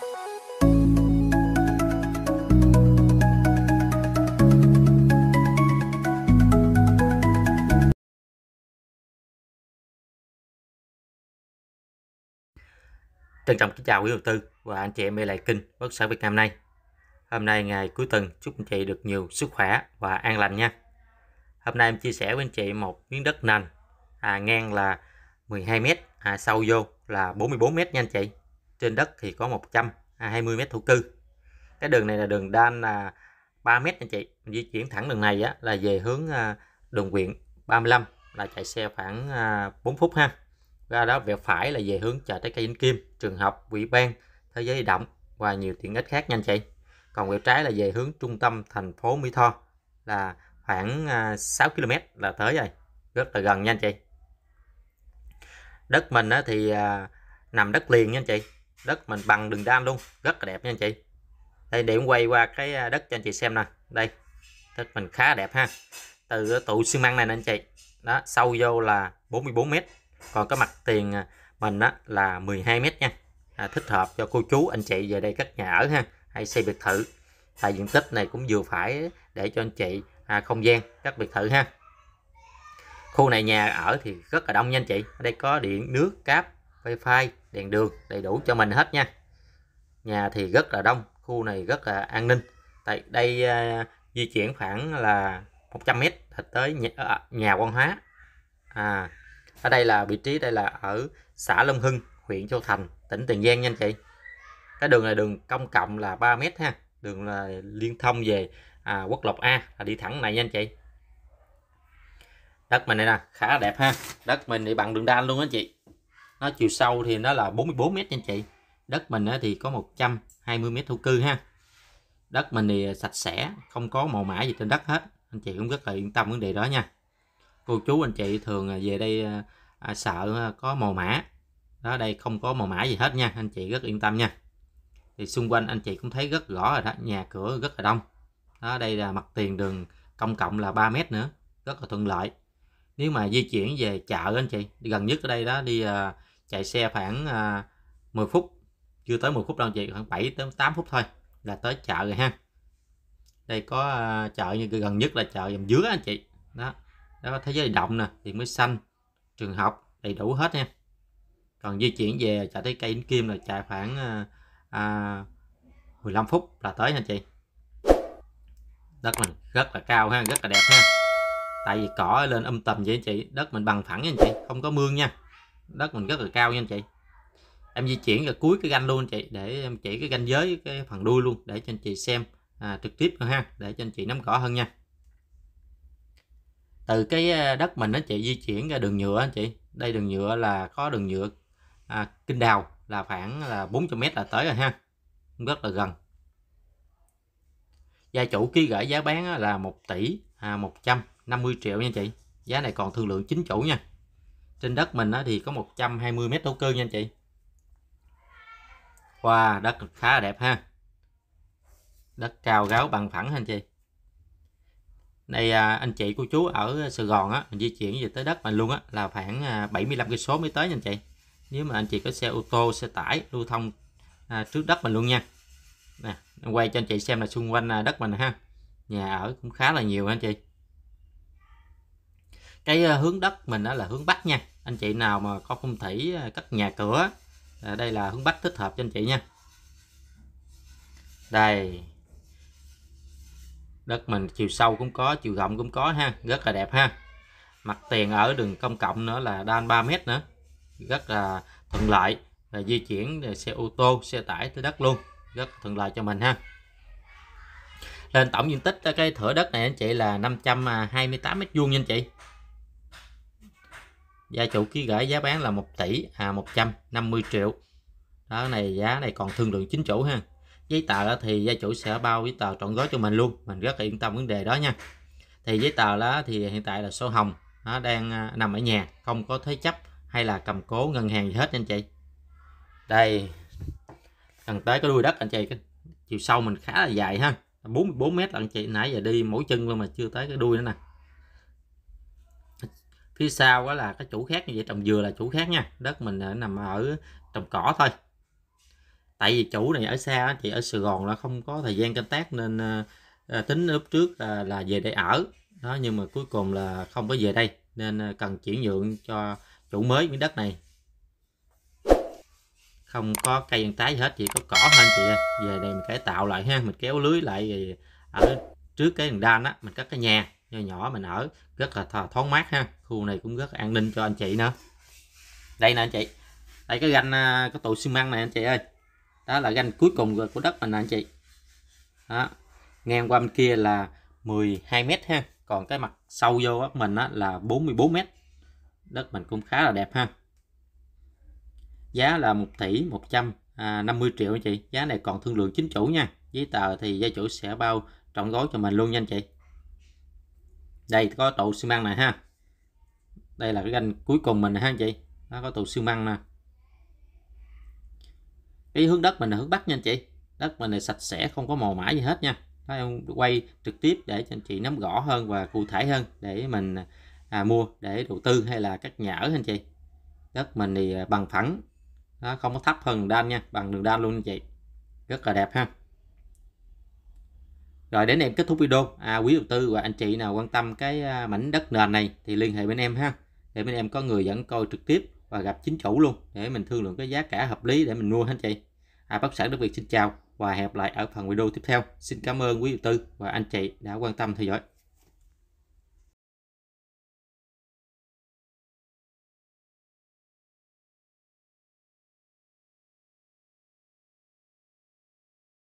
Trân trọng kính chào quý đầu tư và anh chị em mê lại kinh bất sản Việt Nam nay. Hôm nay ngày cuối tuần chúc anh chị được nhiều sức khỏe và an lành nha. Hôm nay em chia sẻ với anh chị một miếng đất nền à, ngang là 12 m, à, sâu vô là 44 m nha anh chị trên đất thì có 120 à, mét thổ cư cái đường này là đường đan là 3 mét anh chị di chuyển thẳng đường này á, là về hướng à, đường huyện 35 là chạy xe khoảng 4 à, phút ha ra đó về phải là về hướng chợ trái cây Vĩnh Kim trường học ủy ban thế giới động và nhiều tiện ích khác nhanh chị còn về trái là về hướng trung tâm thành phố Mỹ Tho là khoảng 6 km là tới rồi rất là gần nha anh chị đất mình thì nằm đất liền nha anh chị đất mình bằng đường đan luôn rất là đẹp nha anh chị đây điểm quay qua cái à, đất cho anh chị xem nè đây đất mình khá đẹp ha từ tụ xi măng này nè anh chị đó sâu vô là 44 mét còn cái mặt tiền à, mình á, là 12 mét nha à, thích hợp cho cô chú anh chị về đây cất nhà ở ha hay xây biệt thự tại diện tích này cũng vừa phải để cho anh chị à, không gian các biệt thự ha khu này nhà ở thì rất là đông nha anh chị ở đây có điện nước cáp wifi đèn đường đầy đủ cho mình hết nha nhà thì rất là đông khu này rất là an ninh tại đây uh, di chuyển khoảng là 100 mét tới nhà, uh, nhà quan hóa à ở đây là vị trí đây là ở xã Long Hưng huyện Châu Thành tỉnh Tiền Giang nha anh chị cái đường này đường công cộng là 3 mét ha đường là liên thông về à, quốc lộ A là đi thẳng này nha anh chị đất mình này nè khá đẹp ha đất mình thì bằng đường đan luôn đó anh chị nó chiều sâu thì nó là 44 mét nha anh chị đất mình thì có 120 mét thổ cư ha đất mình thì sạch sẽ không có màu mã gì trên đất hết anh chị cũng rất là yên tâm vấn đề đó nha cô chú anh chị thường à, về đây à, à sợ à, có màu mã đó đây không có màu mã gì hết nha anh chị rất yên tâm nha thì xung quanh anh chị cũng thấy rất rõ rồi đó nhà cửa rất là đông đó đây là mặt tiền đường công cộng là 3 mét nữa rất là thuận lợi nếu mà di chuyển về chợ anh chị gần nhất ở đây đó đi chạy xe khoảng à, 10 phút chưa tới 10 phút đâu chị khoảng 7 tới 8 phút thôi là tới chợ rồi ha đây có à, chợ gần nhất là chợ dầm dứa anh chị đó đó có thế giới động nè thì mới xanh trường học đầy đủ hết nha còn di chuyển về chạy tới cây Yến Kim là chạy khoảng à, à, 15 phút là tới nha chị đất mình rất là cao ha rất là đẹp ha tại vì cỏ lên âm tầm vậy anh chị đất mình bằng phẳng nha anh chị không có mương nha đất mình rất là cao nha anh chị em di chuyển ra cuối cái ganh luôn anh chị để em chỉ cái ganh giới cái phần đuôi luôn để cho anh chị xem à, trực tiếp ha để cho anh chị nắm rõ hơn nha từ cái à, đất mình nó chị di chuyển ra đường nhựa anh chị đây đường nhựa là có đường nhựa à, kinh đào là khoảng là 400m là tới rồi ha rất là gần gia chủ ký gửi giá bán là 1 tỷ à, 150 triệu nha chị giá này còn thương lượng chính chủ nha trên đất mình thì có 120 mét thổ cư nha anh chị Wow đất khá là đẹp ha đất cao gáo bằng phẳng anh chị đây à, anh chị cô chú ở Sài Gòn á mình di chuyển về tới đất mình luôn á là khoảng 75 à, cây số mới tới nha anh chị nếu mà anh chị có xe ô tô xe tải lưu thông à, trước đất mình luôn nha nè quay cho anh chị xem là xung quanh à, đất mình ha nhà ở cũng khá là nhiều anh chị cái hướng đất mình đó là hướng bắc nha anh chị nào mà có phong thủy à, cách nhà cửa à, đây là hướng bắc thích hợp cho anh chị nha đây đất mình chiều sâu cũng có chiều rộng cũng có ha rất là đẹp ha mặt tiền ở đường công cộng nữa là đan 3 mét nữa rất là thuận lợi và di chuyển xe ô tô xe tải tới đất luôn rất thuận lợi cho mình ha lên tổng diện tích à, cái thửa đất này anh chị là 528 mét vuông nha anh chị gia chủ ký gửi giá bán là 1 tỷ à 150 triệu đó này giá này còn thương lượng chính chủ ha giấy tờ đó thì gia chủ sẽ bao giấy tờ trọn gói cho mình luôn mình rất là yên tâm vấn đề đó nha thì giấy tờ đó thì hiện tại là sổ hồng nó đang à, nằm ở nhà không có thế chấp hay là cầm cố ngân hàng gì hết anh chị đây gần tới cái đuôi đất anh chị chiều sâu mình khá là dài ha 44 mét anh chị nãy giờ đi mỗi chân luôn mà chưa tới cái đuôi nữa nè phía sau đó là cái chủ khác như vậy trồng dừa là chủ khác nha đất mình nằm ở trồng cỏ thôi tại vì chủ này ở xa chị ở Sài Gòn là không có thời gian canh tác nên ờ, ờ, tính lúc trước là, là về để ở đó nhưng mà cuối cùng là không có về đây nên ờ, cần chuyển nhượng cho chủ mới miếng đất này không có cây ăn trái gì hết chỉ có cỏ thôi chị về đây mình cải tạo lại ha mình kéo lưới lại ở trước cái đàn đó mình cắt cái nhà nhỏ nhỏ mình ở rất là thoáng mát ha khu này cũng rất an ninh cho anh chị nữa đây nè anh chị đây cái ganh à, cái tụ xi măng này anh chị ơi đó là ganh cuối cùng của đất mình nè anh chị đó ngang qua bên kia là 12 mét ha còn cái mặt sâu vô đất mình á, là 44 mét đất mình cũng khá là đẹp ha giá là 1 tỷ 150 à, triệu anh chị giá này còn thương lượng chính chủ nha giấy tờ thì gia chủ sẽ bao trọn gói cho mình luôn nha anh chị đây có trụ xi măng này ha đây là cái ganh cuối cùng mình này, ha anh chị nó có trụ xi măng nè cái hướng đất mình là hướng bắc nha anh chị đất mình là sạch sẽ không có màu mã gì hết nha đó, em quay trực tiếp để cho anh chị nắm rõ hơn và cụ thể hơn để mình à, mua để đầu tư hay là các nhà ở anh chị đất mình thì à, bằng phẳng nó không có thấp hơn đường đan nha bằng đường đan luôn anh chị rất là đẹp ha rồi đến em kết thúc video à, quý đầu tư và anh chị nào quan tâm cái à, mảnh đất nền này thì liên hệ bên em ha để bên em có người dẫn coi trực tiếp và gặp chính chủ luôn để mình thương lượng cái giá cả hợp lý để mình mua anh chị à, bất sản đất việt xin chào và hẹn lại ở phần video tiếp theo xin cảm ơn quý đầu tư và anh chị đã quan tâm theo dõi